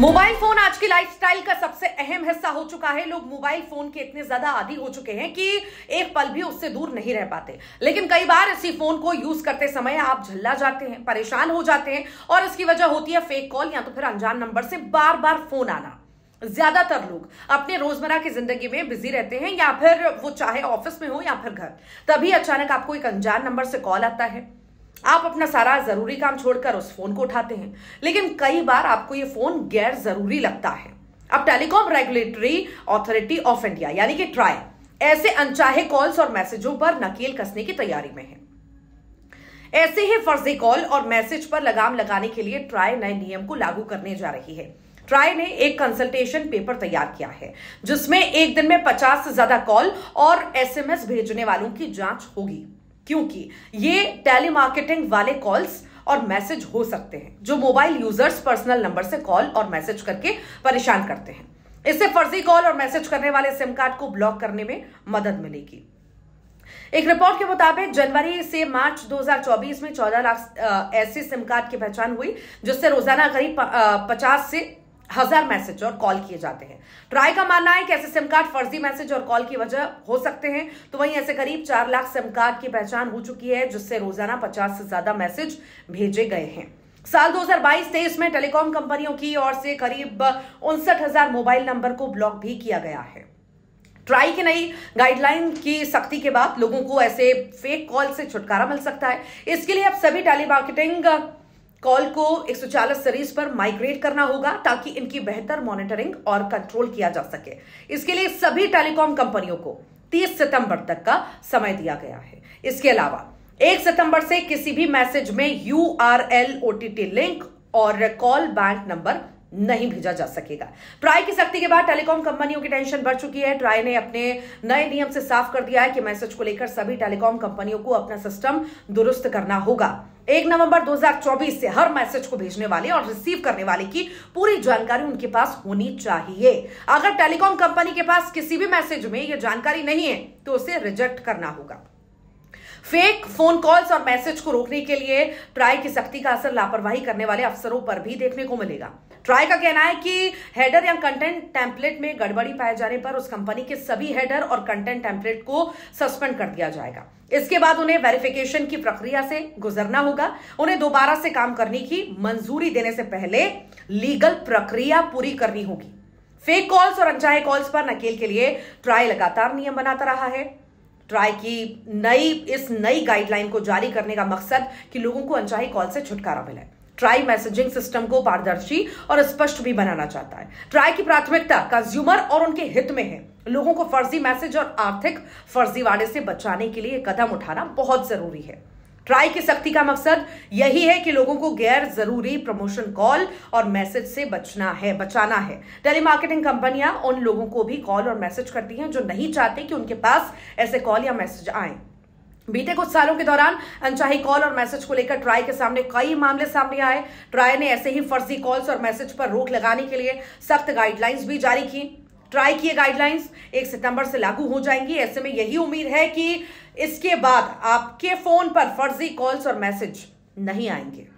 mobile phone आज की lifestyle का सबसे अहम हिस्सा हो चुका है लोग मोबाइल फोन के इतने ज्यादा आदि हो चुके हैं कि एक पल भी उससे दूर नहीं रह पाते लेकिन कई बार इसी फोन को यूज करते समय आप झल्ला जाते हैं परेशान हो जाते हैं और इसकी वजह होती है फेक कॉल या तो फिर अनजान नंबर से बार बार फोन आना ज्यादातर लोग अपने रोजमर्रा की जिंदगी में बिजी रहते हैं या फिर वो चाहे ऑफिस में हो या फिर घर तभी अचानक आपको एक अनजान नंबर से कॉल आता है आप अपना सारा जरूरी काम छोड़कर उस फोन को उठाते हैं लेकिन कई बार आपको ये फोन गैर जरूरी लगता है अब Telecom Regulatory Authority of India यानी कि ट्राई ऐसे अनचाहे कॉल्स और मैसेजों पर नकेल कसने की तैयारी में है ऐसे ही फर्जी कॉल और मैसेज पर लगाम लगाने के लिए ट्राई नए नियम को लागू करने जा रही है ट्राई ने एक कंसल्टेशन पेपर तैयार किया है जिसमें एक दिन में 50 से ज्यादा कॉल और एसएमएस भेजने वालों की जांच होगी क्योंकि ये टेलीमार्केटिंग वाले कॉल्स और मैसेज हो सकते हैं जो मोबाइल यूजर्स पर्सनल नंबर से कॉल और मैसेज करके परेशान करते हैं इससे फर्जी कॉल और मैसेज करने वाले सिम कार्ड को ब्लॉक करने में मदद मिलेगी एक रिपोर्ट के मुताबिक जनवरी से मार्च 2024 में 14 लाख ऐसे सिम कार्ड की पहचान हुई जिससे रोजाना करीब 50 से हजार मैसेज और कॉल किए जाते हैं ट्राई का मानना है कि ऐसे सिम कार्ड फर्जी मैसेज और कॉल की वजह हो सकते हैं तो वहीं ऐसे करीब चार लाख सिम कार्ड की पहचान हो चुकी है जिससे रोजाना पचास से ज्यादा मैसेज भेजे गए हैं साल 2022-23 में टेलीकॉम कंपनियों की ओर से करीब उनसठ हजार मोबाइल नंबर को ब्लॉक भी किया गया है ट्राई की नई गाइडलाइन की सख्ती के बाद लोगों को ऐसे फेक कॉल से छुटकारा मिल सकता है इसके लिए अब सभी टेली मार्केटिंग कॉल को 140 सीरीज पर माइग्रेट करना होगा ताकि इनकी बेहतर मॉनिटरिंग और कंट्रोल किया जा सके इसके लिए सभी टेलीकॉम कंपनियों को 30 सितंबर तक का समय दिया गया है इसके अलावा 1 सितंबर से किसी भी मैसेज में यू आर एल टी लिंक और कॉल बैंक नंबर नहीं भेजा जा सकेगा ट्राई की सख्ती के बाद टेलीकॉम कंपनियों की टेंशन बढ़ चुकी है ट्राई ने अपने नए नियम से साफ कर दिया है कि मैसेज को लेकर सभी टेलीकॉम कंपनियों को अपना सिस्टम दुरुस्त करना होगा एक नवंबर 2024 से हर मैसेज को भेजने वाले और रिसीव करने वाले की पूरी जानकारी उनके पास होनी चाहिए अगर टेलीकॉम कंपनी के पास किसी भी मैसेज में यह जानकारी नहीं है तो उसे रिजेक्ट करना होगा फेक फोन कॉल्स और मैसेज को रोकने के लिए ट्राई की सख्ती का असर लापरवाही करने वाले अफसरों पर भी देखने को मिलेगा ट्राई का कहना है कि हेडर या कंटेंट टेम्पलेट में गड़बड़ी पाए जाने पर उस कंपनी के सभी हेडर और कंटेंट टेम्पलेट को सस्पेंड कर दिया जाएगा इसके बाद उन्हें वेरिफिकेशन की प्रक्रिया से गुजरना होगा उन्हें दोबारा से काम करने की मंजूरी देने से पहले लीगल प्रक्रिया पूरी करनी होगी फेक कॉल्स और अनचाहे कॉल्स पर नकेल के लिए ट्राई लगातार नियम बनाता रहा है ट्राई की नई इस नई गाइडलाइन को जारी करने का मकसद कि लोगों को अनचाही कॉल से छुटकारा मिले ट्राई मैसेजिंग सिस्टम को पारदर्शी और स्पष्ट भी बनाना चाहता है ट्राई की प्राथमिकता कंज्यूमर और उनके हित में है लोगों को फर्जी मैसेज और आर्थिक फर्जीवाड़े से बचाने के लिए कदम उठाना बहुत जरूरी है ट्राई की सख्ती का मकसद यही है कि लोगों को गैर जरूरी प्रमोशन कॉल और मैसेज से बचना है बचाना है टेलीमार्केटिंग कंपनियां उन लोगों को भी कॉल और मैसेज करती हैं जो नहीं चाहते कि उनके पास ऐसे कॉल या मैसेज आए बीते कुछ सालों के दौरान अनचाही कॉल और मैसेज को लेकर ट्राई के सामने कई मामले सामने आए ट्राई ने ऐसे ही फर्जी कॉल्स और मैसेज पर रोक लगाने के लिए सख्त गाइडलाइंस भी जारी की ट्राई किए गाइडलाइंस एक सितंबर से लागू हो जाएंगी ऐसे में यही उम्मीद है कि इसके बाद आपके फोन पर फर्जी कॉल्स और मैसेज नहीं आएंगे